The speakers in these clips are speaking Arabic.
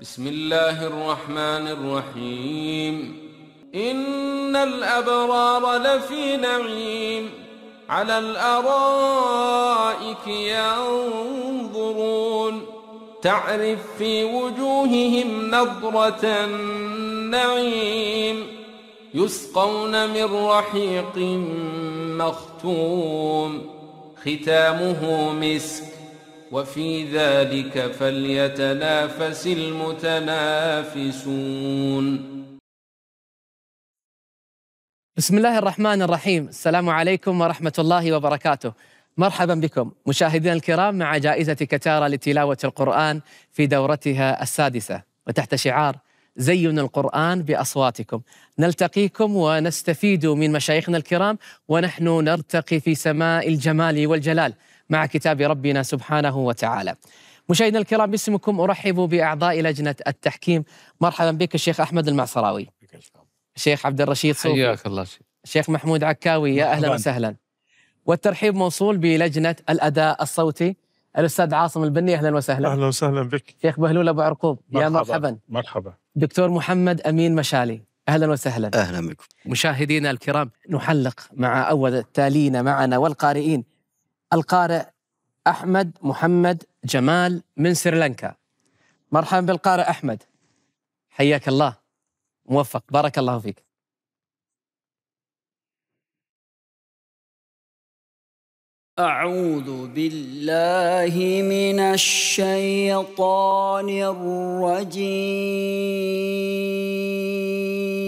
بسم الله الرحمن الرحيم إن الأبرار لفي نعيم على الأرائك ينظرون تعرف في وجوههم نظرة النعيم يسقون من رحيق مختوم ختامه مسك وفي ذلك فليتنافس المتنافسون بسم الله الرحمن الرحيم السلام عليكم ورحمة الله وبركاته مرحبا بكم مشاهدينا الكرام مع جائزة كتارة لتلاوة القرآن في دورتها السادسة وتحت شعار زين القرآن بأصواتكم نلتقيكم ونستفيد من مشايخنا الكرام ونحن نرتقي في سماء الجمال والجلال مع كتاب ربنا سبحانه وتعالى مشاهدينا الكرام باسمكم ارحب باعضاء لجنه التحكيم مرحبا بك الشيخ احمد المعصراوي الشيخ عبد الرشيد صوفي حياك الله شيخ الشيخ محمود عكاوي يا اهلا وسهلا والترحيب موصول بلجنه الاداء الصوتي الاستاذ عاصم البني اهلا وسهلا اهلا وسهلا بك شيخ بهلول ابو عرقوب مرحبا. يا مرحبا مرحبا دكتور محمد امين مشالي اهلا وسهلا اهلا بكم مشاهدينا الكرام نحلق مع اول التالين معنا والقارئين القارئ أحمد محمد جمال من سريلانكا مرحبا بالقارئ أحمد حياك الله موفق بارك الله فيك أعوذ بالله من الشيطان الرجيم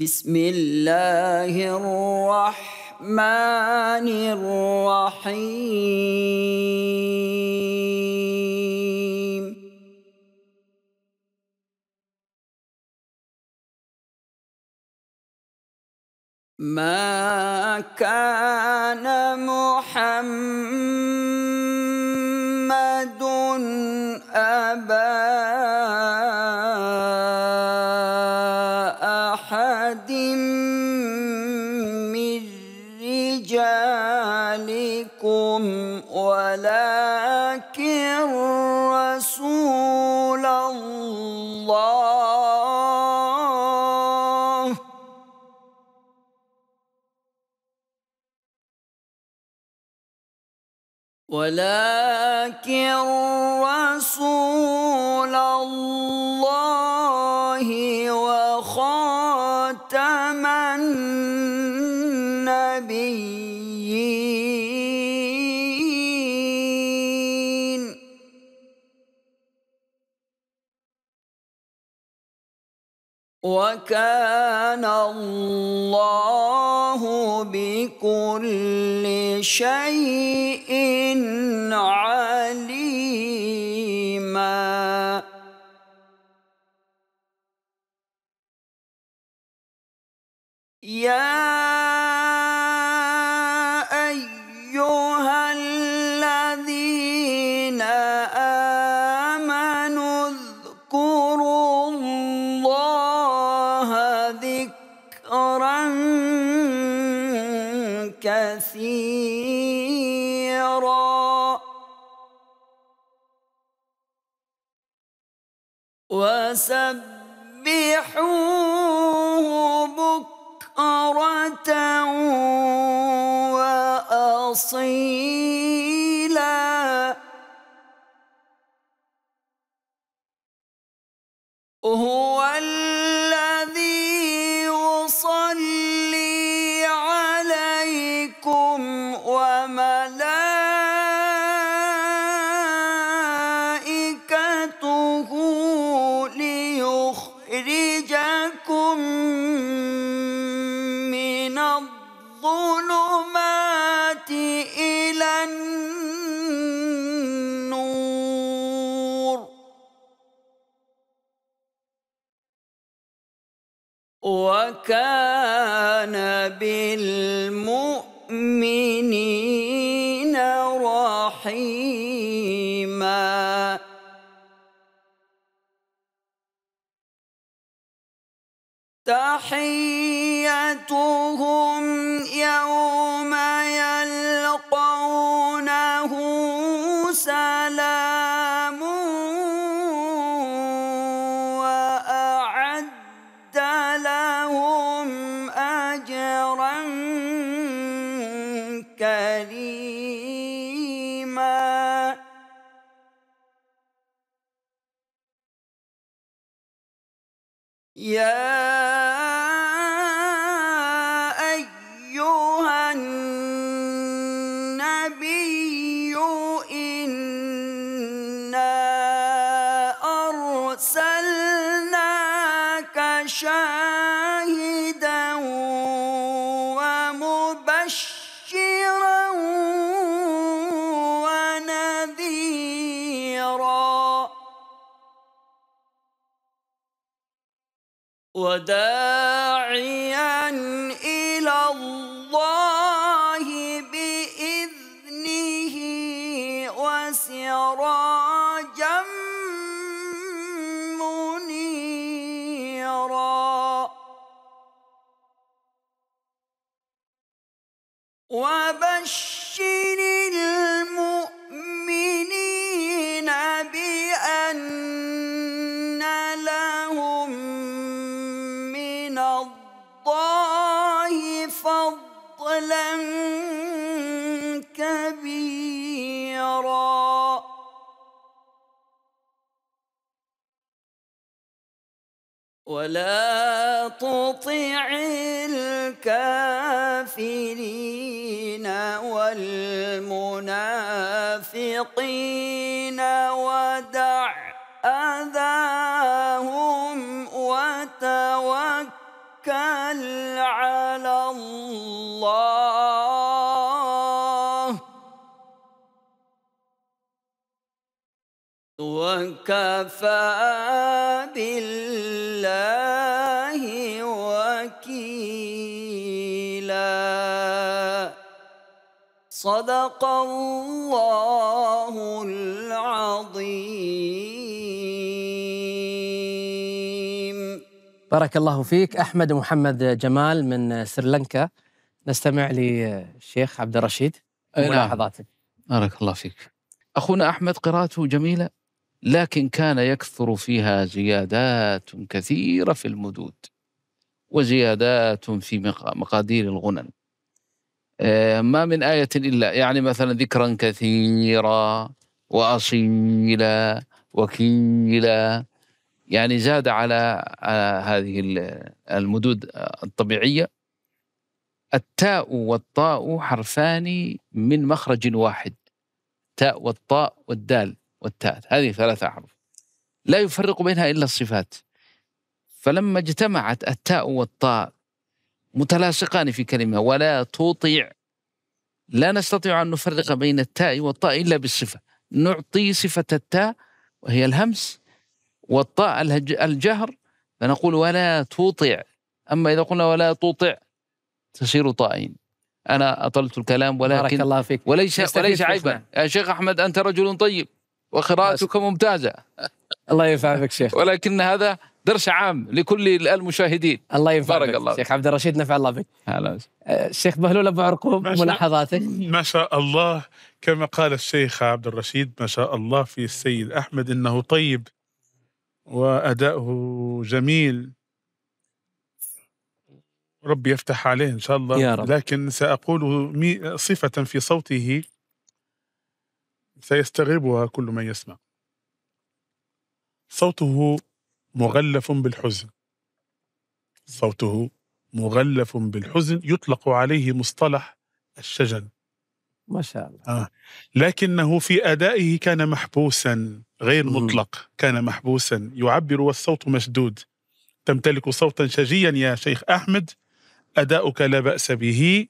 بسم الله الرحمن الرحيم ما كان محمد أبا فيكم ولكن رسول الله ولكن رسول الله وكان الله بكل شيء عليما يا أذاهم وتوكل على الله وكفى بالله وكيلا صدق الله العظيم بارك الله فيك احمد محمد جمال من سريلانكا نستمع للشيخ عبد الرشيد نعم. ملاحظاتك بارك الله فيك اخونا احمد قراءته جميله لكن كان يكثر فيها زيادات كثيره في المدود وزيادات في مقادير الغنن آه، ما من آية إلا يعني مثلا ذكرا كثيرا وأصيلا وكيلا يعني زاد على هذه المدود الطبيعية التاء والطاء حرفان من مخرج واحد تاء والطاء والدال والتاء هذه ثلاثة أحرف لا يفرق بينها إلا الصفات فلما اجتمعت التاء والطاء متلاصقان في كلمة ولا تطيع لا نستطيع أن نفرق بين التاء والطاء إلا بالصفة نعطي صفة التاء وهي الهمس والطاعة الجهر فنقول ولا تطع أما إذا قلنا ولا تطع تصير طائعين أنا أطلت الكلام ولكن بارك الله فيك وليس وليس عيبا يا شيخ أحمد أنت رجل طيب وقراءتك ممتازة الله ينفع فيك شيخ ولكن هذا درس عام لكل المشاهدين الله ينفع بارك الله شيخ عبد الرشيد نفع الله بك هلا الشيخ أه، بهلول ابو عرقوب ملاحظاتك ما شاء الله كما قال الشيخ عبد الرشيد ما شاء الله في السيد احمد انه طيب وأداؤه جميل ربي يفتح عليه ان شاء الله يا رب. لكن ساقول صفه في صوته سيستغربها كل من يسمع صوته مغلف بالحزن صوته مغلف بالحزن يطلق عليه مصطلح الشجن ما شاء الله آه. لكنه في أدائه كان محبوسا غير مطلق كان محبوسا يعبر والصوت مشدود تمتلك صوتا شجيا يا شيخ أحمد أداؤك لا بأس به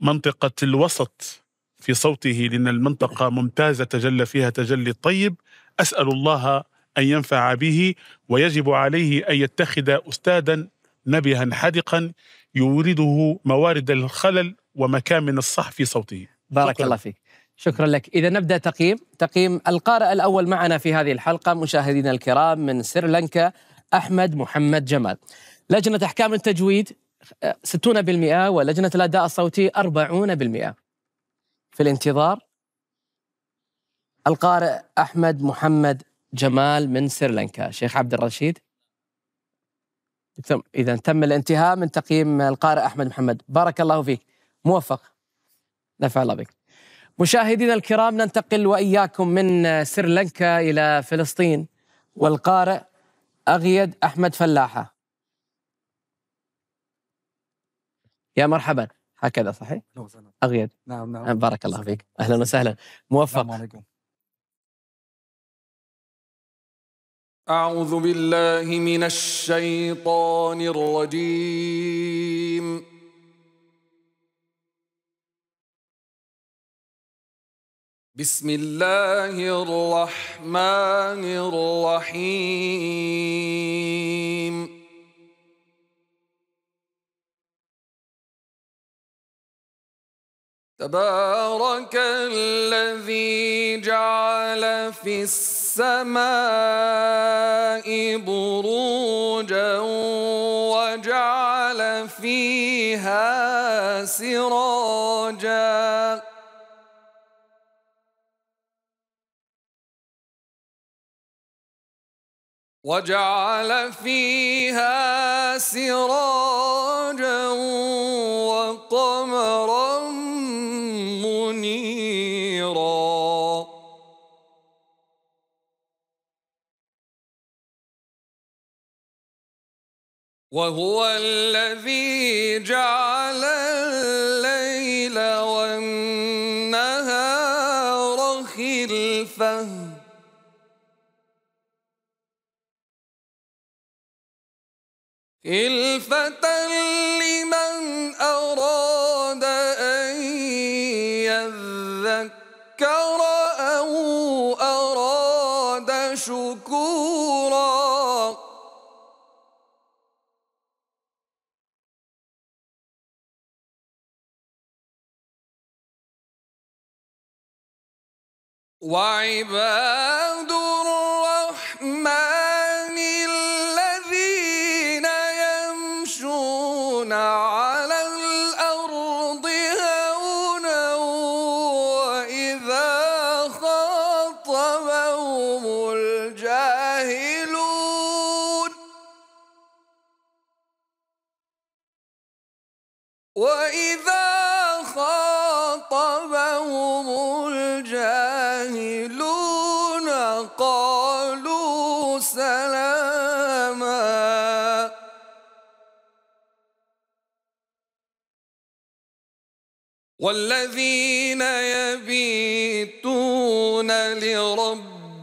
منطقة الوسط في صوته لأن المنطقة ممتازة تجلى فيها تجلي الطيب أسأل الله أن ينفع به ويجب عليه أن يتخذ أستاذا نبها حدقا يورده موارد الخلل ومكامن الصح في صوته بارك الله فيك شكرا لك إذا نبدأ تقييم تقييم القارئ الأول معنا في هذه الحلقة مشاهدينا الكرام من سريلانكا أحمد محمد جمال لجنة أحكام التجويد 60% آه، ولجنة الأداء الصوتي 40% في الانتظار القارئ أحمد محمد جمال من سريلانكا شيخ عبد الرشيد إذا تم الانتهاء من تقييم القارئ أحمد محمد بارك الله فيك موفق نفع الله بك مشاهدينا الكرام ننتقل واياكم من سريلانكا الى فلسطين والقارئ اغيد احمد فلاحه. يا مرحبا هكذا صحيح؟ اغيد نعم نعم أه، بارك الله فيك اهلا وسهلا موفق أعوذ بالله من الشيطان الرجيم بسم الله الرحمن الرحيم تبارك الذي جعل في السماء بروجا وجعل فيها سراجا وجعل فيها سراجا وقمرا منيرا وهو الذي جعل إِلْفَةً لمن أراد أن يذكر أو أراد شكورا وعباد الرحمن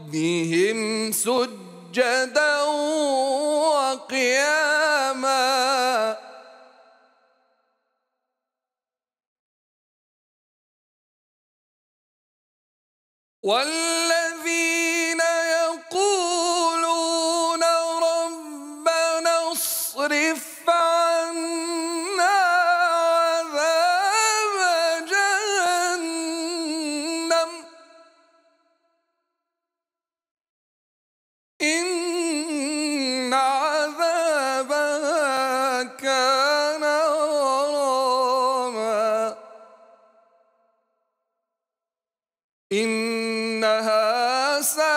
ربهم سجدا وقياما والذين إنها ساعة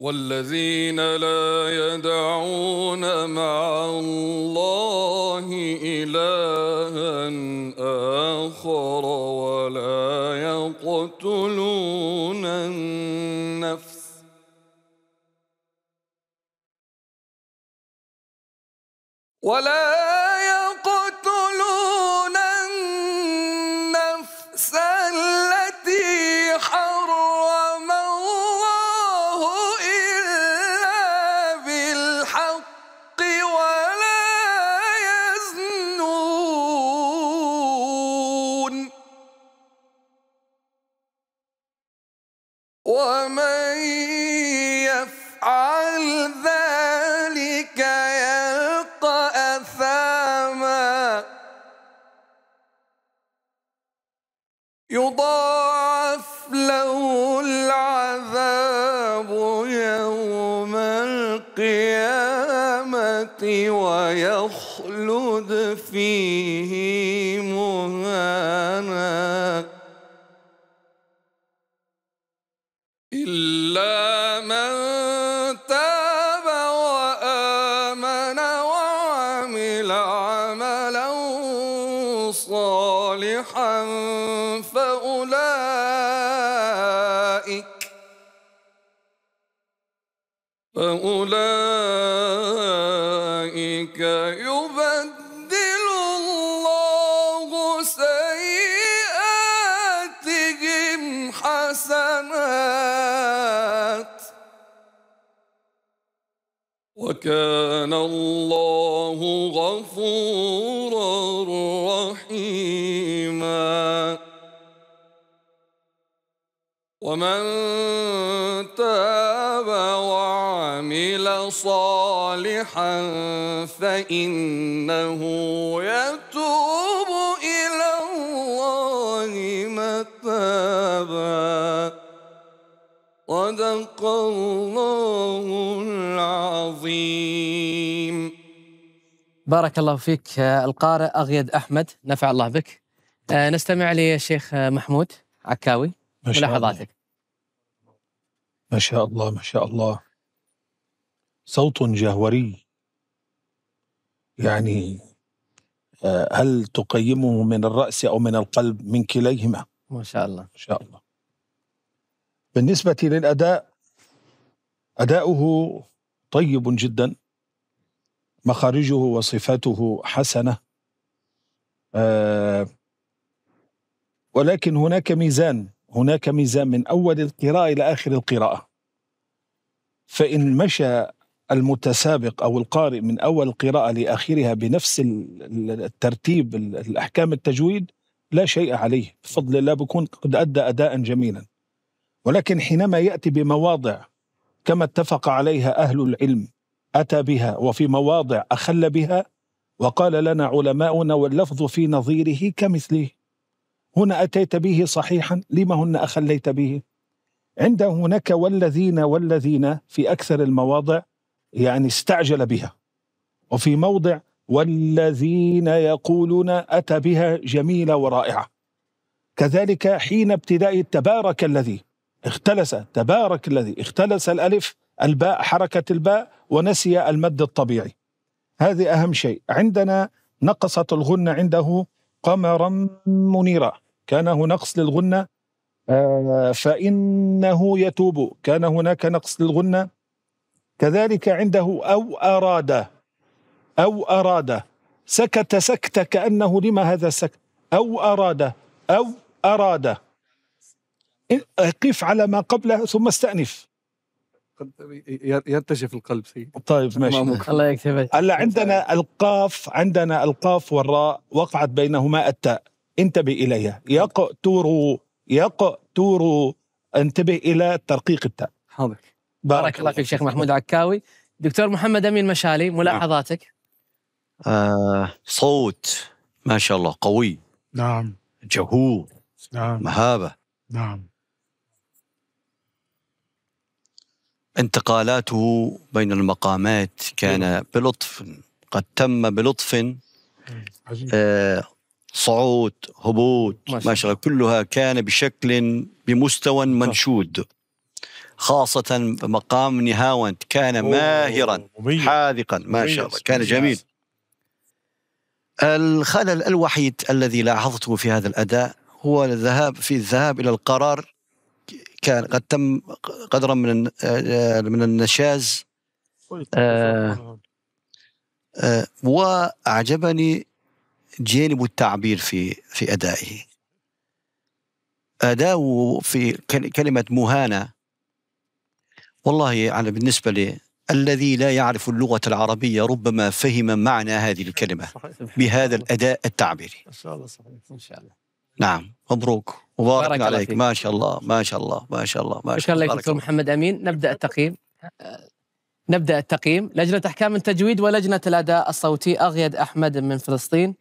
والذين لا يدعون مع الله إلها آخر ولا يقتلون النفس ولا فيه وكان الله غفورا رحيما ومن تاب وعمل صالحا فانه يتوب بارك الله فيك آه، القارئ أغيد أحمد نفع الله بك آه، نستمع للشيخ آه، محمود عكاوي ملاحظاتك ما شاء الله ما شاء الله صوت جهوري يعني هل تقيمه من الرأس أو من القلب من كليهما ما شاء الله ما شاء الله بالنسبة للأداء أداؤه طيب جدا مخارجه وصفاته حسنه آه ولكن هناك ميزان هناك ميزان من اول القراءه الى اخر القراءه فان مشى المتسابق او القارئ من اول القراءه لاخرها بنفس الترتيب الاحكام التجويد لا شيء عليه بفضل الله بكون قد ادى اداء جميلا ولكن حينما ياتي بمواضع كما اتفق عليها اهل العلم أتى بها وفي مواضع أخل بها وقال لنا علماؤنا واللفظ في نظيره كمثله هنا أتيت به صحيحا لما هن أخليت به عند هناك والذين والذين في أكثر المواضع يعني استعجل بها وفي موضع والذين يقولون أتى بها جميلة ورائعة كذلك حين ابتداء تبارك الذي اختلس تبارك الذي اختلس الألف الباء حركة الباء ونسي المد الطبيعي هذه أهم شيء عندنا نقصت الغنة عنده قمرا منيرا كان هناك نقص للغنة آه، فإنه يتوب كان هناك نقص للغنة كذلك عنده أو أراد أو أراد سكت سكت كأنه لما هذا السكت أو أراد أو أراد قف على ما قبله ثم استأنف ينتشف القلب سيدي طيب ماشي الله يكتب هلا عندنا القاف عندنا القاف والراء وقعت بينهما التاء انتبه اليها يقتر يقتر انتبه الى ترقيق التاء حاضر بارك الله فيك شيخ محمود عكاوي دكتور محمد امين مشالي ملاحظاتك آه صوت ما شاء الله قوي نعم جهور نعم مهابه نعم انتقالاته بين المقامات كان أيوة. بلطف قد تم بلطف آه صعود هبوط ما شاء الله كلها كان بشكل بمستوى منشود خاصة مقام نهاوند كان ماهرا حاذقا ما شاء الله كان جميل الخلل الوحيد الذي لاحظته في هذا الأداء هو الذهاب في الذهاب إلى القرار كان قد تم قدرا من آه، من النشاز آه. آه، واعجبني جانب التعبير في في ادائه اداؤه في كلمه مهانه والله على يعني بالنسبه لي الذي لا يعرف اللغة العربية ربما فهم معنى هذه الكلمة بهذا الأداء التعبيري شاء الله صحيح إن شاء الله نعم مبروك مبارك عليك فيك. ما شاء الله ما شاء الله ما شاء الله ما شاء الله شكرا لك دكتور محمد امين نبدا التقييم نبدا التقييم لجنه احكام التجويد ولجنه الاداء الصوتي اغيد احمد من فلسطين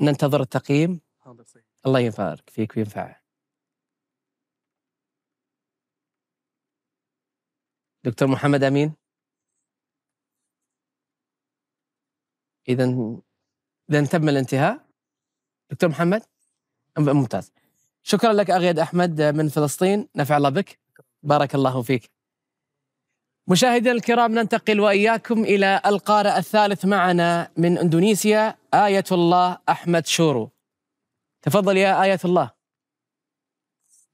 ننتظر التقييم الله يبارك فيك وينفع دكتور محمد امين اذا اذا تم الانتهاء دكتور محمد ممتاز شكرا لك أغيد أحمد من فلسطين نفع الله بك بارك الله فيك مشاهدينا الكرام ننتقل وإياكم إلى القارئ الثالث معنا من إندونيسيا آية الله أحمد شورو تفضل يا آية الله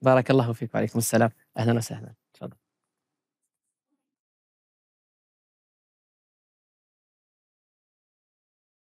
بارك الله فيك وعليكم السلام أهلا وسهلا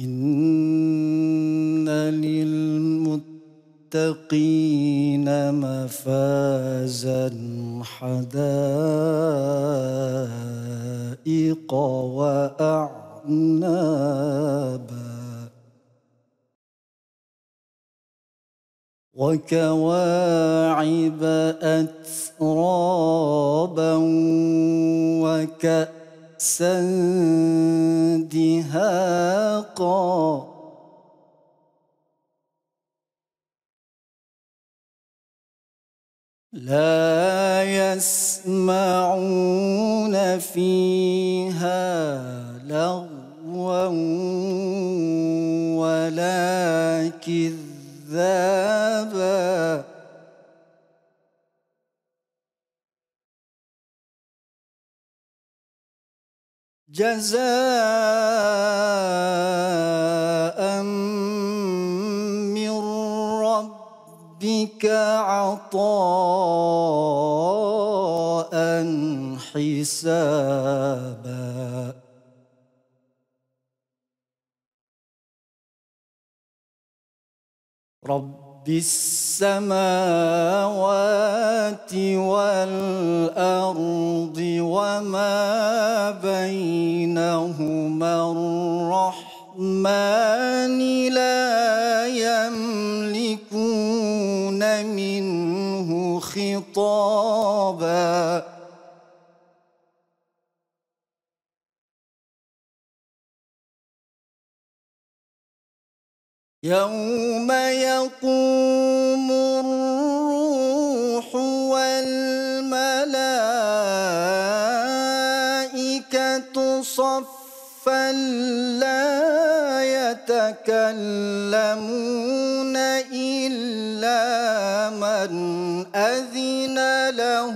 إن للمتقين مفازا حدائق وأعنابا وكواعب أترابا وكأسا سندهاقا لا يسمعون فيها لغوا ولا كذابا جزاء من ربك عطاء حسابا رب في السماوات والأرض وما بينهما الرحمن لا يملكون منه خطاباً يوم يقوم الروح والملائكة صفا لا يتكلمون إلا من أذن له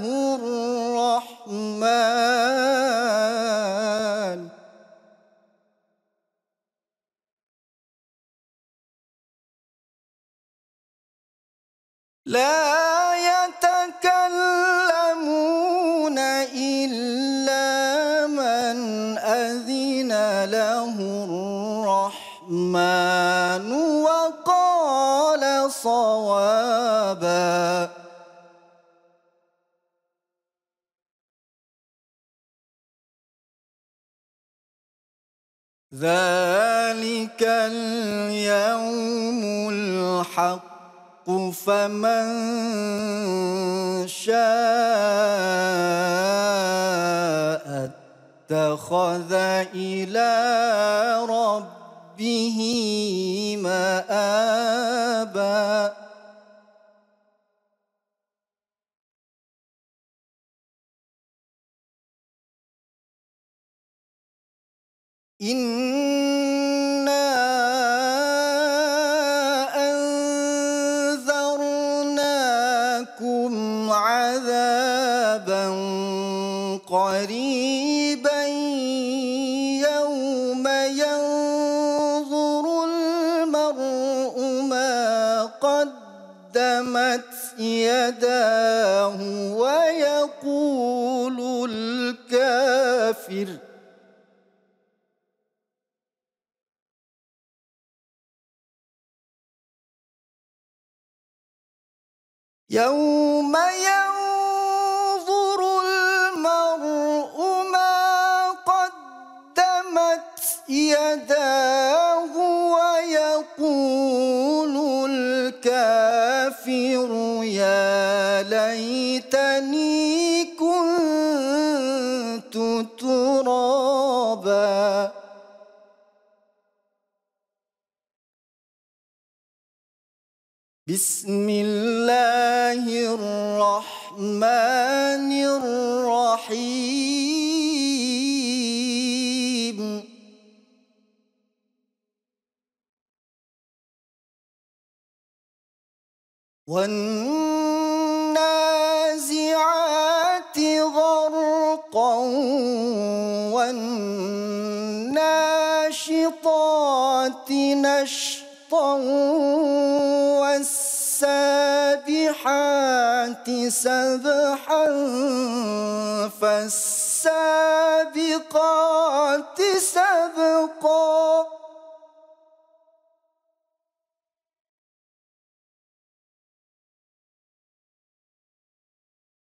الرحمن لا يتكلمون إلا من أذن له الرحمن وقال صوابا ذلك اليوم الحق الحق فمن شاء اتخذ إلى ربه مآبا إِنَّا يداه ويقول الكافر يوم ينظر المرء ما قدمت يداه يا ليت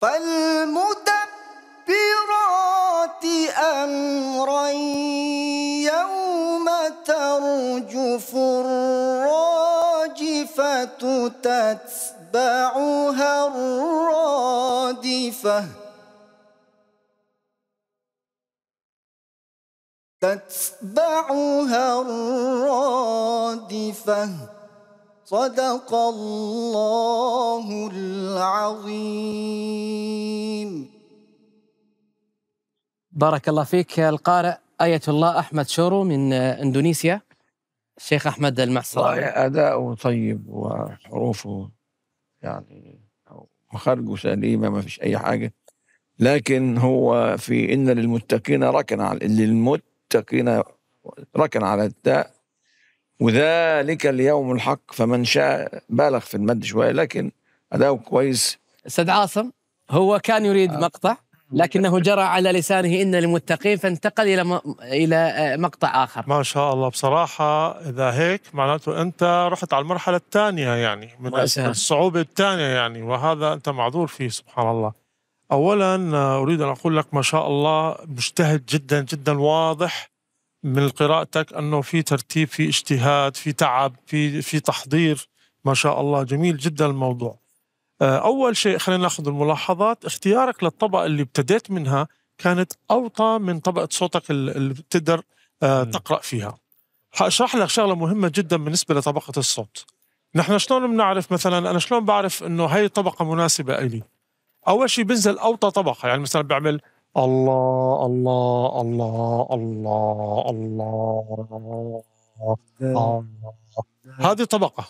فالمدبرات أمرا يوم ترجف الراجفة تتبعها الرادفة تتبعها الرادفة صدق الله العظيم بارك الله فيك القارئ آية الله أحمد شورو من إندونيسيا الشيخ أحمد المعصراوي أداؤه طيب وحروفه يعني مخارجه سليمة ما فيش أي حاجة لكن هو في إن للمتقين ركن على للمتقين ركن على التاء وذلك اليوم الحق فمن شاء بالغ في المد شويه لكن اداؤه كويس استاذ عاصم هو كان يريد آه. مقطع لكنه جرى على لسانه ان للمتقين فانتقل الى الى مقطع اخر ما شاء الله بصراحه اذا هيك معناته انت رحت على المرحله الثانيه يعني من الصعوبه الثانيه يعني وهذا انت معذور فيه سبحان الله اولا آه، اريد ان اقول لك ما شاء الله مجتهد جدا جدا واضح من قراءتك انه في ترتيب في اجتهاد في تعب في في تحضير ما شاء الله جميل جدا الموضوع آه، اول شيء خلينا ناخذ الملاحظات اختيارك للطبقه اللي ابتديت منها كانت اوطى من طبقه صوتك اللي بتقدر آه، تقرا فيها حاشرح لك شغله مهمه جدا بالنسبه لطبقه الصوت نحن شلون بنعرف مثلا انا شلون بعرف انه هاي الطبقه مناسبه الي اول شيء بنزل اوطى طبقه يعني مثلا بعمل الله الله الله الله الله, آه. هذه طبقة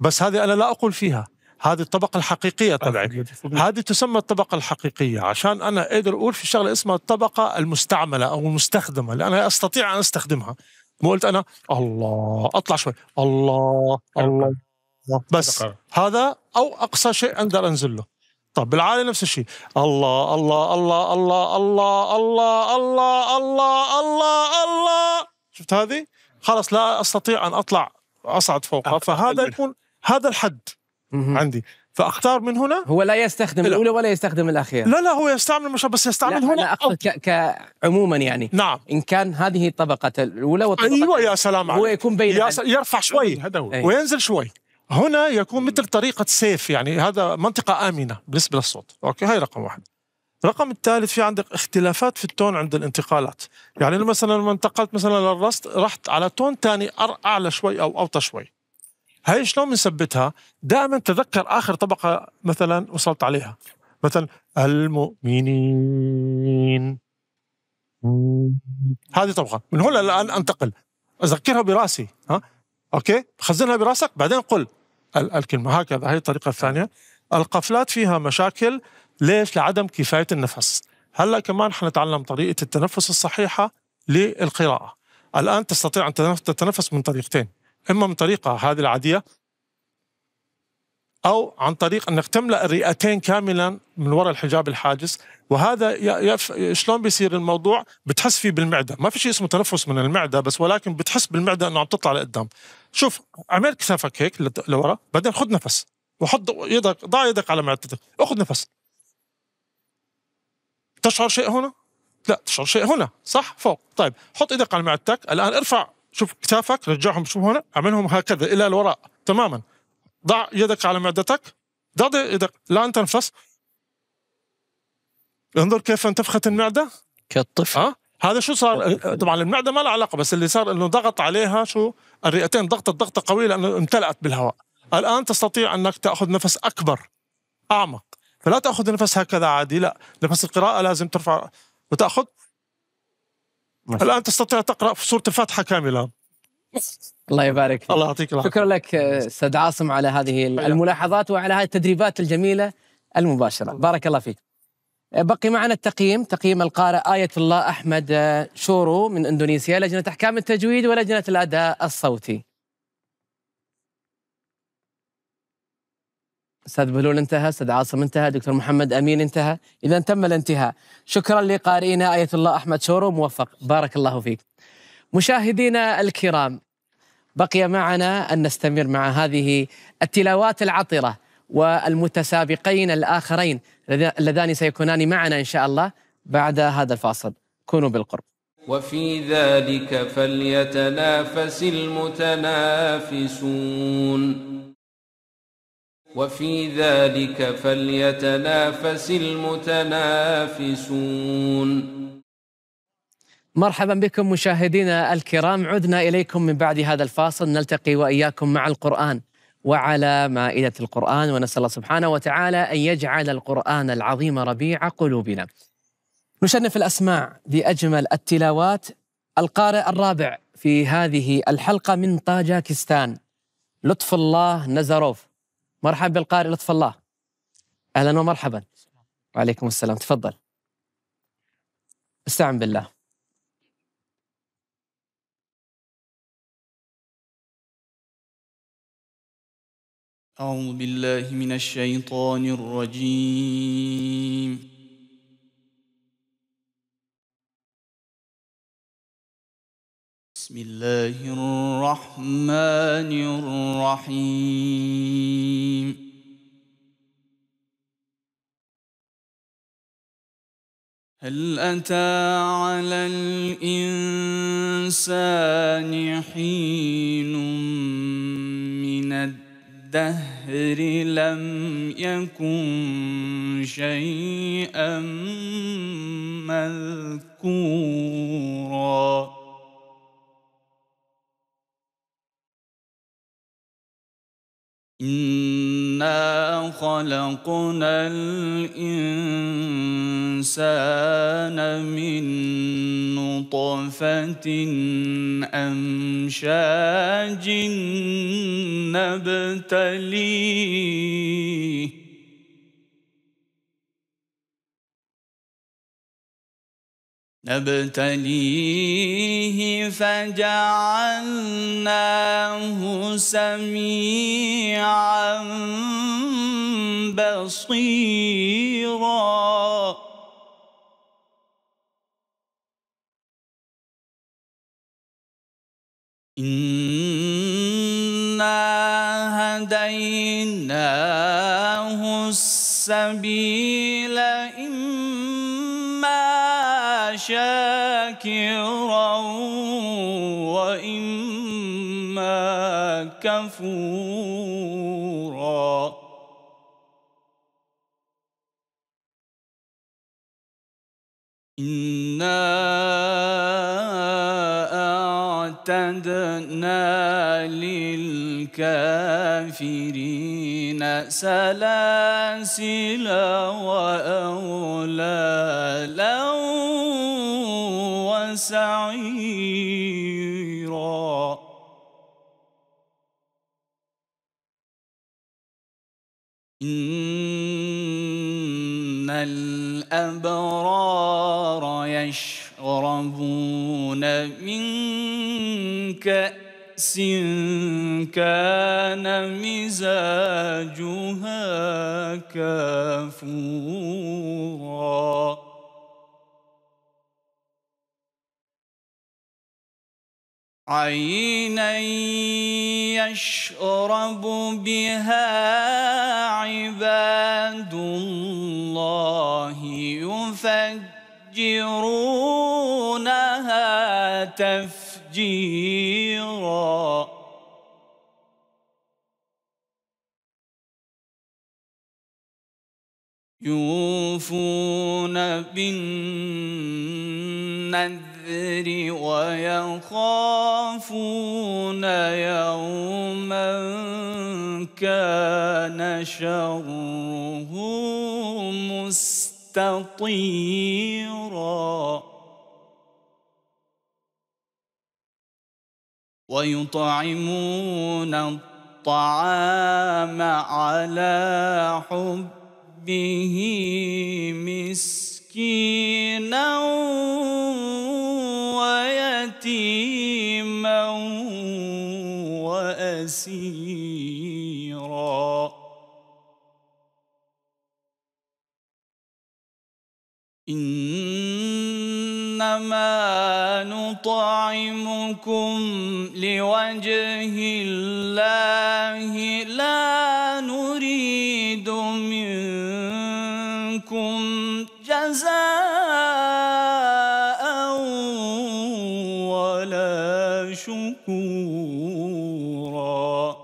بس هذه أنا لا أقول فيها هذه الطبقة الحقيقية تبعي هذه تسمى الطبقة الحقيقية عشان أنا أقدر أقول في شغلة اسمها الطبقة المستعملة أو المستخدمة اللي أنا أستطيع أن أستخدمها مو قلت أنا الله أطلع شوي الله الله بس هذا أو أقصى شيء أقدر أنزل له طب بالعالي نفس الشيء الله الله الله الله الله الله الله الله الله الله شفت هذه؟ خلص لا استطيع ان اطلع اصعد فوقها أه، فهذا أه، يكون هذا الحد عندي فاختار من هنا هو لا يستخدم الاولى ولا يستخدم الاخيره لا لا هو يستعمل مش بس يستعمل لا هنا اقصد كعموما يعني نعم ان كان هذه الطبقه الاولى والطبقه ايوه يا سلام عليك هو يكون بين يرفع شوي هذا هو وينزل شوي هنا يكون مثل طريقة سيف يعني هذا منطقة آمنة بالنسبة للصوت أوكي هاي رقم واحد رقم الثالث في عندك اختلافات في التون عند الانتقالات يعني مثلا لما انتقلت مثلا للرست رحت على تون ثاني أعلى شوي أو أوطى شوي هاي شلون بنثبتها دائما تذكر آخر طبقة مثلا وصلت عليها مثلا المؤمنين هذه طبقة من هنا الآن أنتقل أذكرها براسي ها أوكي خزنها براسك بعدين قل الكلمة هكذا هي الطريقة الثانية القفلات فيها مشاكل ليش لعدم كفاية النفس هلا كمان حنتعلم طريقة التنفس الصحيحة للقراءة الآن تستطيع أن تتنفس من طريقتين إما من طريقة هذه العادية أو عن طريق أنك تملأ الرئتين كاملا من وراء الحجاب الحاجز وهذا يف... شلون بيصير الموضوع بتحس فيه بالمعدة ما في شيء اسمه تنفس من المعدة بس ولكن بتحس بالمعدة أنه عم تطلع لقدام شوف اعمل كتافك هيك لورا بعدين خذ نفس وحط يدك ضع يدك على معدتك اخذ نفس تشعر شيء هنا؟ لا تشعر شيء هنا صح فوق طيب حط ايدك على معدتك الان ارفع شوف كتافك رجعهم شوف هنا اعملهم هكذا الى الوراء تماما ضع يدك على معدتك ضع يدك لا تنفس انظر كيف انتفخت المعده كالطفل أه؟ هذا شو صار طبعا المعده ما لها علاقه بس اللي صار انه ضغط عليها شو الرئتين ضغطت ضغطه قويه لانه امتلأت بالهواء الان تستطيع انك تاخذ نفس اكبر اعمق فلا تاخذ نفس هكذا عادي لا نفس القراءه لازم ترفع وتاخذ مش. الان تستطيع تقرا في سوره الفاتحه كامله الله يبارك فيك الله يعطيك العافيه شكرا لك استاذ عاصم على هذه الملاحظات وعلى هذه التدريبات الجميله المباشره بارك الله فيك بقي معنا التقييم تقييم القارئ آية الله أحمد آه، شورو من إندونيسيا لجنة أحكام التجويد ولجنة الأداء الصوتي استاذ بلول انتهى استاذ عاصم انتهى دكتور محمد امين انتهى اذا تم الانتهاء شكرا لقارئنا ايه الله احمد شورو موفق بارك الله فيك مشاهدينا الكرام بقي معنا ان نستمر مع هذه التلاوات العطره والمتسابقين الآخرين اللذان سيكونان معنا إن شاء الله بعد هذا الفاصل كونوا بالقرب وفي ذلك فليتنافس المتنافسون وفي ذلك فليتنافس المتنافسون مرحبا بكم مشاهدينا الكرام عدنا اليكم من بعد هذا الفاصل نلتقي واياكم مع القران وعلى مائدة القرآن ونسأل الله سبحانه وتعالى أن يجعل القرآن العظيم ربيع قلوبنا نشنف الأسماع بأجمل التلاوات القارئ الرابع في هذه الحلقة من طاجاكستان لطف الله نزروف مرحبا بالقارئ لطف الله أهلا ومرحبا وعليكم السلام تفضل استعن بالله أعوذ بالله من الشيطان الرجيم بسم الله الرحمن الرحيم هل أتى على الإنسان حين من الدين الدهر لم يكن شيئا مذكورا انا خلقنا الانسان من نطفه امشاج نبتليه نبتليه فجعلناه سميعا بصيرا إنا هديناه السبيل شاكرا وإما كفورا إِنَّا أعتدنا للكافرين سلاسل وأولى لهم سعيرا ان الابرار يشربون من كاس كان مزاجها كافورا عينا يشرب بها عباد الله يفجرونها تفجيرا يوفون بالنذر الفجر ويخافون يوما كان شره مستطيرا ويطعمون الطعام على حبه مسكين مسكينا ويتيما واسيرا انما نطعمكم لوجه الله لا نريد منكم جزاء ولا شكورا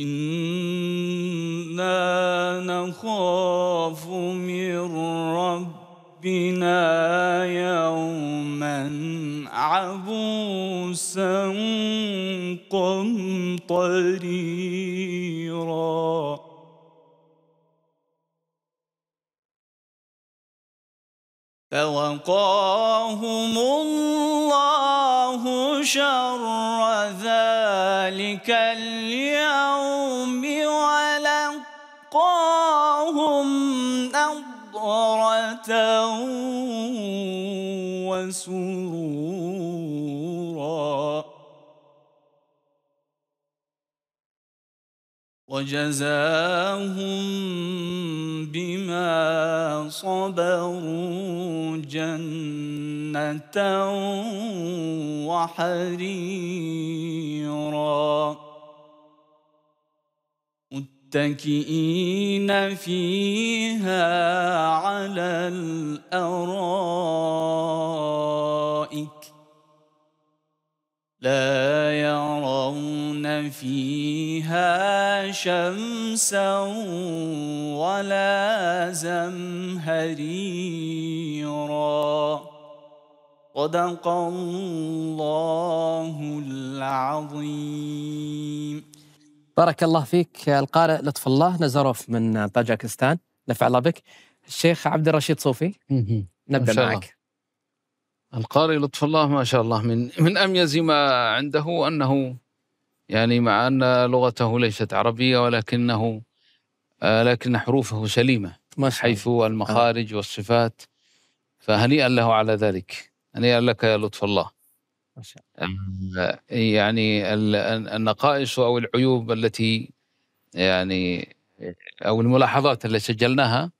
إنا نخاف من ربنا يوما عبوسا قمطريا فوقاهم الله شر ذلك اليوم ولقاهم نظرة وسرورا وجزاهم بما صبروا جنة وحريرا متكئين فيها على الأرائك لا يرون فيها شمسا ولا زمهريرا صدق الله العظيم بارك الله فيك القارئ لطف الله نزروف من باجاكستان نفع الله بك الشيخ عبد الرشيد صوفي نبدا معك القارئ لطف الله ما شاء الله من من اميز ما عنده انه يعني مع ان لغته ليست عربيه ولكنه آه، لكن حروفه سليمه ما حيث المخارج آه. والصفات فهنيئا له على ذلك هنيئا لك يا لطف الله ما شاء الله. يعني النقائص او العيوب التي يعني او الملاحظات التي سجلناها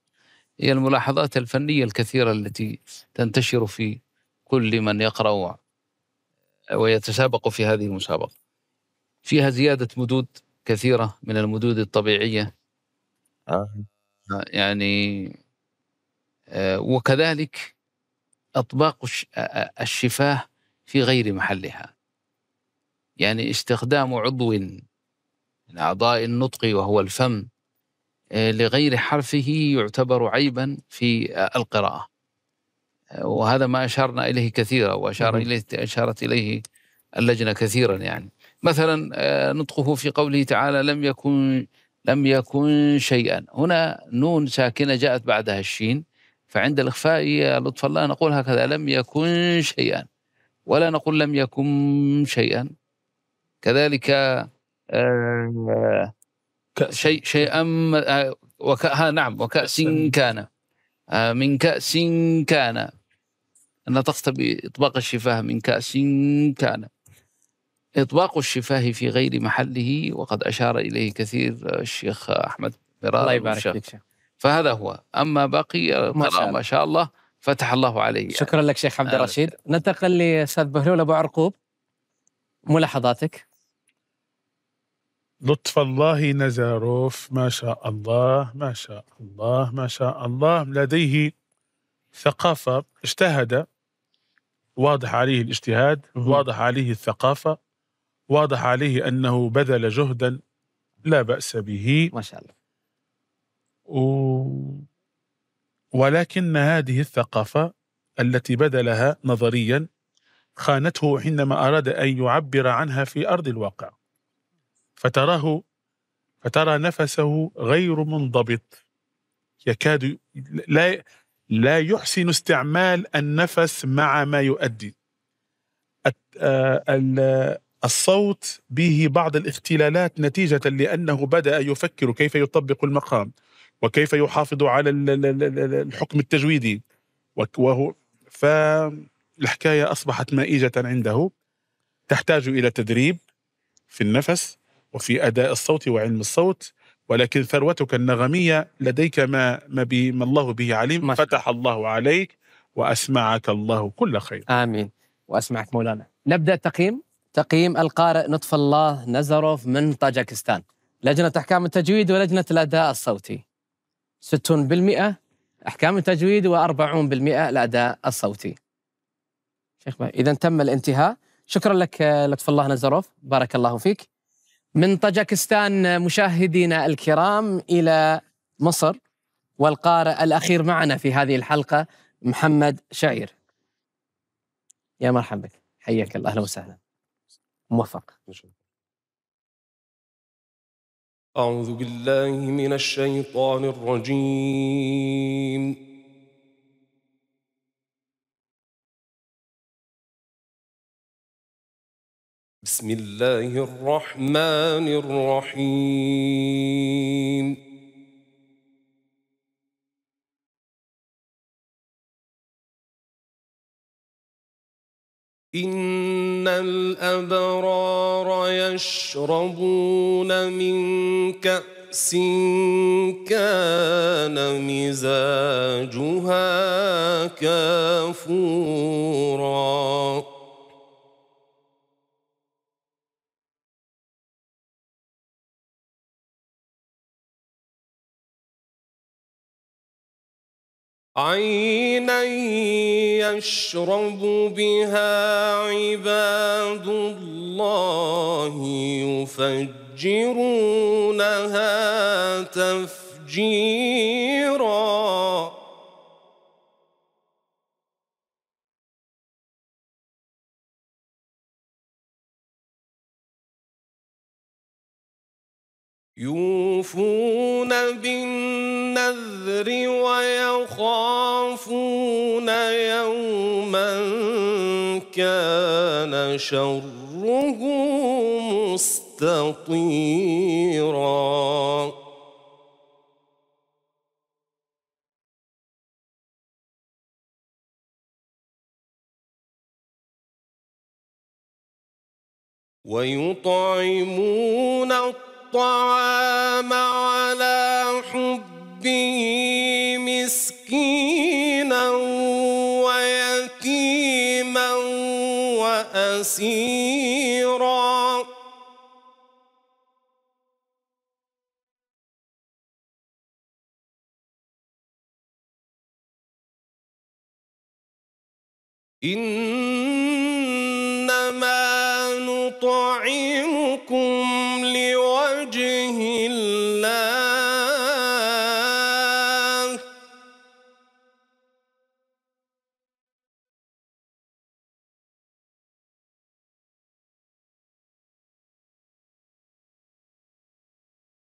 هي الملاحظات الفنيه الكثيره التي تنتشر في كل من يقرأ ويتسابق في هذه المسابقة فيها زيادة مدود كثيرة من المدود الطبيعية آه. يعني آه، وكذلك أطباق الشفاه في غير محلها يعني استخدام عضو من أعضاء النطق وهو الفم آه، لغير حرفه يعتبر عيبا في آه، القراءة وهذا ما أشرنا إليه كثيرا وأشار إليه أشارت إليه اللجنة كثيرا يعني مثلا آه، نطقه في قوله تعالى لم يكن لم يكن شيئا هنا نون ساكنة جاءت بعدها الشين فعند الإخفاء لطف الله نقول هكذا لم يكن شيئا ولا نقول لم يكن شيئا كذلك آه، شيء شيئا آه، وكأ نعم وكأس كان من كأس كان أن نطقت بإطباق الشفاه من كأس كان إطباق الشفاه في غير محله وقد أشار إليه كثير الشيخ أحمد الله يبارك فيك فهذا هو أما باقي ما شاء الله, ما شاء الله فتح الله عليه شكرا يعني. لك شيخ عبد آه. الرشيد آه. ننتقل لأستاذ بهلول أبو عرقوب ملاحظاتك لطف الله نزاروف ما شاء الله ما شاء الله ما شاء الله لديه ثقافة اجتهد واضح عليه الاجتهاد مم. واضح عليه الثقافة واضح عليه أنه بذل جهدا لا بأس به ما شاء الله و... ولكن هذه الثقافة التي بذلها نظريا خانته حينما أراد أن يعبر عنها في أرض الواقع فتراه فترى نفسه غير منضبط يكاد لا لا يحسن استعمال النفس مع ما يؤدي آه، الصوت به بعض الاختلالات نتيجة لأنه بدأ يفكر كيف يطبق المقام وكيف يحافظ على الحكم التجويدي وهو فالحكاية أصبحت مائجة عنده تحتاج إلى تدريب في النفس وفي أداء الصوت وعلم الصوت ولكن ثروتك النغمية لديك ما, ما, بي ما الله به عليم ما فتح الله عليك وأسمعك الله كل خير آمين وأسمعك مولانا نبدأ التقييم تقييم القارئ لطف الله نزروف من طاجكستان لجنة أحكام التجويد ولجنة الأداء الصوتي 60% أحكام التجويد و40% الأداء الصوتي شيخ إذا تم الانتهاء شكرا لك لطف الله نزروف بارك الله فيك من طاجكستان مشاهدينا الكرام الى مصر والقارئ الاخير معنا في هذه الحلقه محمد شعير. يا مرحبا بك، حياك الله اهلا وسهلا. موفق. أعوذ بالله من الشيطان الرجيم بسم الله الرحمن الرحيم إن الأبرار يشربون من كأس كان مزاجها كافوراً عينا يشرب بها عباد الله يفجرونها تفجيرا يوفون بالنذر ويخافون يوما كان شره مستطيرا ويطعمون الطعام الطعام على حبه مسكينا ويتيما وأسيرا إن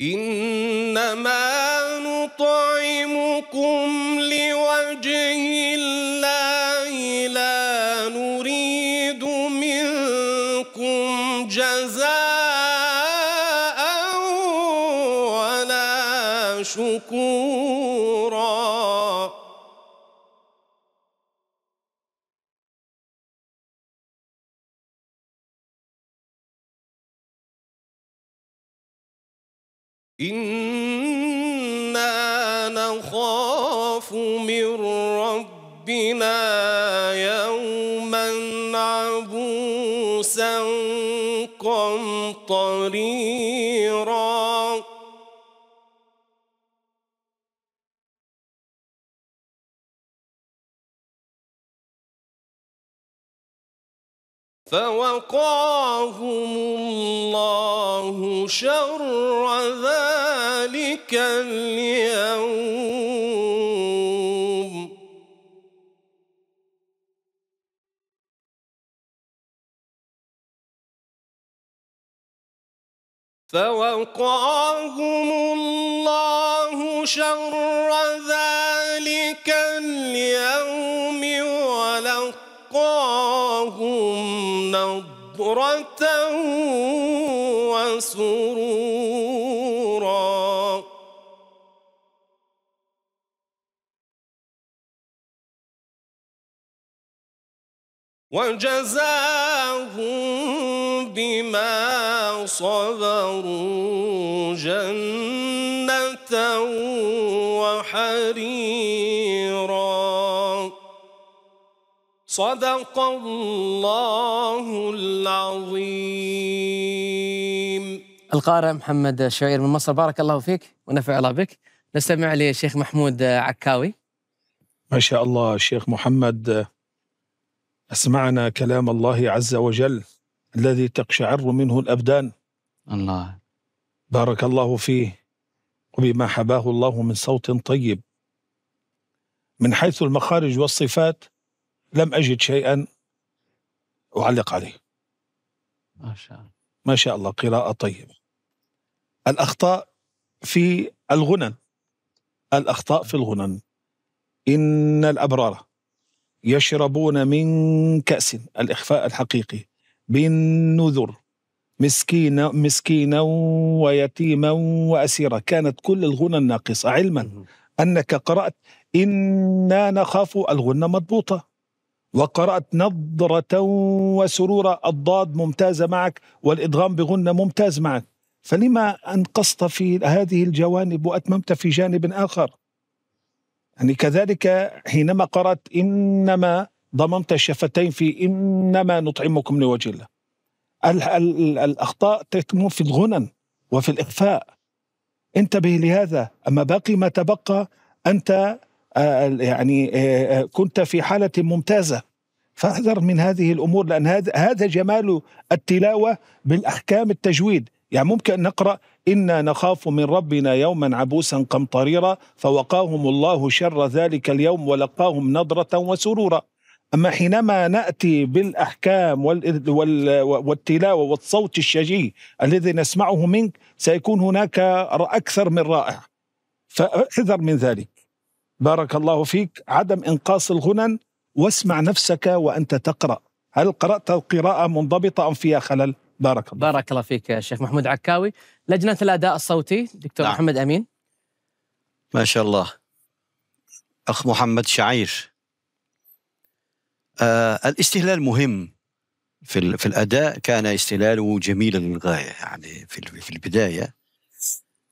إنما نطعمكم لوجه إنا نخاف من ربنا يوما عبوسا قمطرين فوقاهم الله شر ذلك اليوم فوقاهم الله شر ذلك اليوم ولقاهم رأوهم نضرة وسرورا وجزاهم بما صبروا جنة وحريرا صدق الله العظيم القارئ محمد شعير من مصر بارك الله فيك ونفع الله بك نستمع للشيخ محمود عكاوي ما شاء الله شيخ محمد أسمعنا كلام الله عز وجل الذي تقشعر منه الأبدان الله بارك الله فيه وبما حباه الله من صوت طيب من حيث المخارج والصفات لم أجد شيئا أعلق عليه ما شاء الله ما شاء الله قراءة طيبة الأخطاء في الغنن الأخطاء في الغنن إن الأبرار يشربون من كأس الإخفاء الحقيقي بالنذر مسكينا مسكينا ويتيما وأسيرا كانت كل الغنى الناقصة علما أنك قرأت إنا نخاف الغنى مضبوطة وقرأت نظرة وسرورا الضاد ممتازة معك والإدغام بغنة ممتاز معك فلما أنقصت في هذه الجوانب وأتممت في جانب آخر يعني كذلك حينما قرأت إنما ضممت الشفتين في إنما نطعمكم لوجه الله الأخطاء تكمن في الغنن وفي الإخفاء انتبه لهذا أما باقي ما تبقى أنت آه، يعني آه، آه، كنت في حالة ممتازة فاحذر من هذه الأمور لأن هذا جمال التلاوة بالأحكام التجويد يعني ممكن نقرأ إنا نخاف من ربنا يوما عبوسا قمطريرا فوقاهم الله شر ذلك اليوم ولقاهم نضرة وسرورا أما حينما نأتي بالأحكام والتلاوة والصوت الشجي الذي نسمعه منك سيكون هناك أكثر من رائع فاحذر من ذلك بارك الله فيك عدم إنقاص الغنن واسمع نفسك وأنت تقرأ هل قرأت القراءة منضبطة أم فيها خلل؟ بارك الله بارك الله فيك يا شيخ محمود عكاوي لجنة الأداء الصوتي دكتور نعم. محمد أمين ما شاء الله أخ محمد شعير آه الاستهلال مهم في في الاداء كان استهلاله جميلا للغايه يعني في في البدايه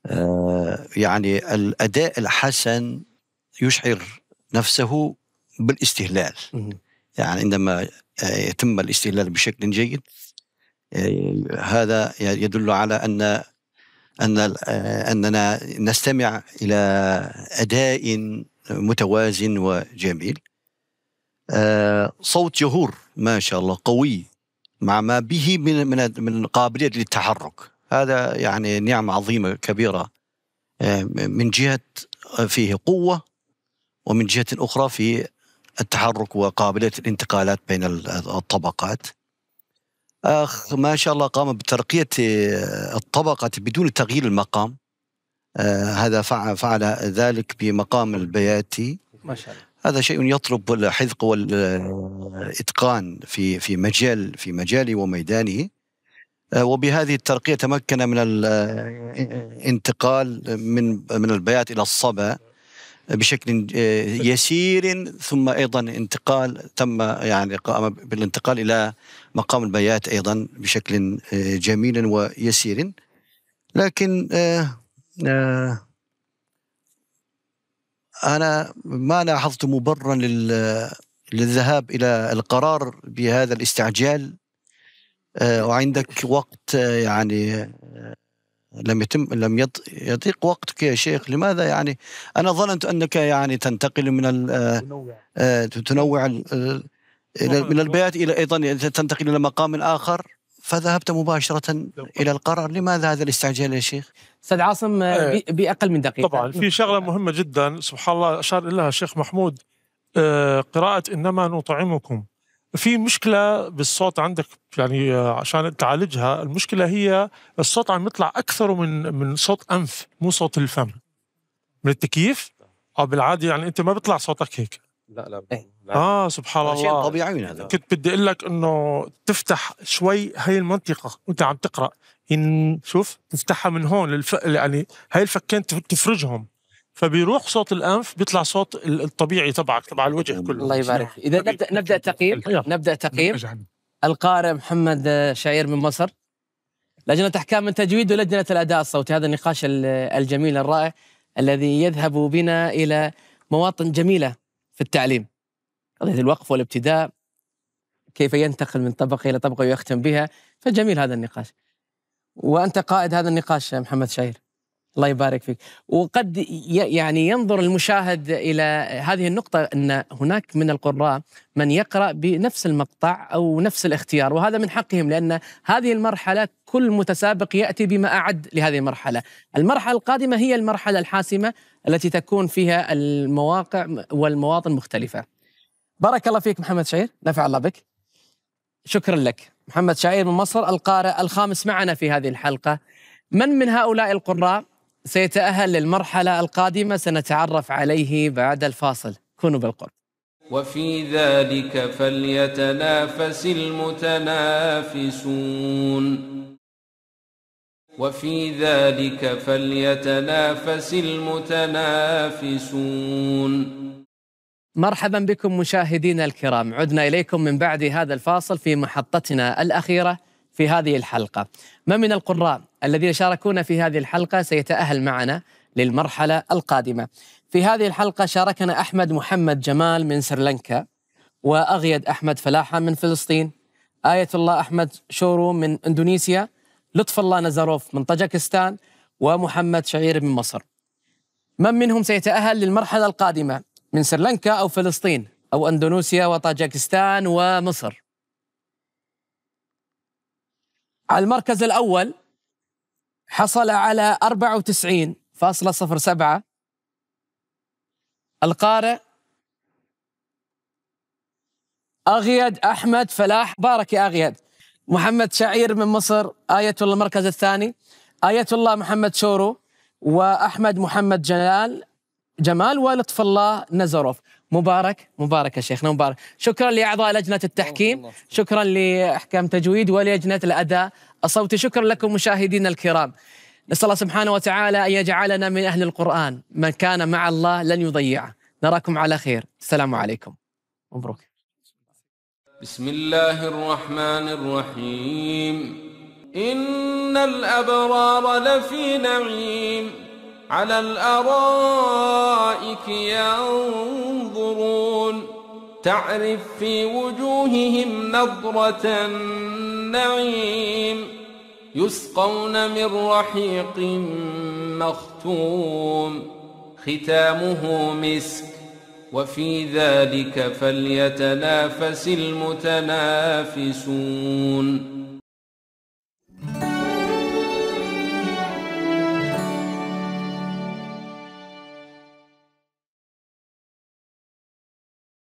آه يعني الاداء الحسن يشعر نفسه بالاستهلال يعني عندما آه، يتم الاستهلال بشكل جيد آه، هذا يدل على ان ان آه، اننا نستمع الى اداء متوازن وجميل صوت جهور ما شاء الله قوي مع ما به من من من قابليه للتحرك هذا يعني نعمه عظيمه كبيره من جهه فيه قوه ومن جهة أخرى في التحرك وقابلية الانتقالات بين الطبقات أخ ما شاء الله قام بترقية آه، الطبقة بدون تغيير المقام آه، هذا فعل, فعل ذلك بمقام البياتي ما شاء الله هذا شيء يطلب الحذق والاتقان آه، في في مجال في مجاله وميدانه وبهذه الترقيه تمكن من الانتقال من من البيات الى الصبا بشكل آه، يسير ثم ايضا انتقال تم يعني قام بالانتقال الى مقام البيات ايضا بشكل آه، جميل ويسير لكن آه، انا ما لاحظت مبرا للذهاب الى القرار بهذا الاستعجال وعندك وقت يعني لم يتم لم يضيق وقتك يا شيخ لماذا يعني انا ظننت انك يعني تنتقل من تنوع آه، آه، من البيات الى ايضا تنتقل الى مقام اخر فذهبت مباشره الى القرار لماذا هذا الاستعجال يا شيخ استاذ عاصم آه، باقل من دقيقه طبعا في نعم. شغله مهمه جدا سبحان الله اشار لها الشيخ محمود قراءه انما نطعمكم في مشكلة بالصوت عندك يعني آه، عشان تعالجها المشكلة هي الصوت عم يطلع أكثر من من صوت أنف مو صوت الفم من التكييف أو آه، بالعادة يعني أنت ما بيطلع صوتك هيك لا لا, إيه. لا. اه سبحان الله شيء طبيعي هذا كنت بدي اقول لك انه تفتح شوي هي المنطقه وانت عم تقرا إن شوف تفتحها من هون للف... يعني هاي الفكين تفرجهم فبيروح صوت الانف بيطلع صوت الطبيعي تبعك تبع الوجه كله الله يبارك اذا نبدا نبدا تقييم نبدا تقييم القارئ محمد آه، شعير من مصر لجنة أحكام التجويد ولجنة الأداء الصوتي هذا النقاش الجميل الرائع الذي يذهب بنا إلى مواطن جميلة في التعليم قضية الوقف والابتداء كيف ينتقل من طبقة إلى طبقة ويختم بها فجميل هذا النقاش وأنت قائد هذا النقاش محمد شعير الله يبارك فيك وقد يعني ينظر المشاهد إلى هذه النقطة أن هناك من القراء من يقرأ بنفس المقطع أو نفس الاختيار وهذا من حقهم لأن هذه المرحلة كل متسابق يأتي بما أعد لهذه المرحلة المرحلة القادمة هي المرحلة الحاسمة التي تكون فيها المواقع والمواطن مختلفة بارك الله فيك محمد شعير نفع الله بك شكرا لك محمد شعير من مصر القارئ الخامس معنا في هذه الحلقة من من هؤلاء القراء سيتأهل للمرحلة القادمة سنتعرف عليه بعد الفاصل كونوا بالقرب وفي ذلك فليتنافس المتنافسون وفي ذلك فليتنافس المتنافسون مرحبا بكم مشاهدينا الكرام عدنا اليكم من بعد هذا الفاصل في محطتنا الاخيره في هذه الحلقة ما من القراء الذين شاركونا في هذه الحلقة سيتأهل معنا للمرحلة القادمة في هذه الحلقة شاركنا أحمد محمد جمال من سريلانكا وأغيد أحمد فلاحة من فلسطين آية الله أحمد شورو من إندونيسيا لطف الله نزاروف من طاجكستان ومحمد شعير من مصر من منهم سيتأهل للمرحلة القادمة من سريلانكا أو فلسطين أو أندونيسيا وطاجكستان ومصر على المركز الأول حصل على 94.07 القارئ أغيد أحمد فلاح بارك يا أغيد محمد شعير من مصر آية الله المركز الثاني آية الله محمد شورو وأحمد محمد جلال جمال ولطف الله نزروف مبارك مبارك يا شيخنا مبارك شكرا لاعضاء لجنه التحكيم شكرا لاحكام تجويد ولجنه الاداء الصوتي شكرا لكم مشاهدينا الكرام نسال الله سبحانه وتعالى ان يجعلنا من اهل القران من كان مع الله لن يضيعه نراكم على خير السلام عليكم مبروك بسم الله الرحمن الرحيم ان الابرار لفي نعيم على الارائك ينظرون تعرف في وجوههم نظرة النعيم يسقون من رحيق مختوم ختامه مسك وفي ذلك فليتنافس المتنافسون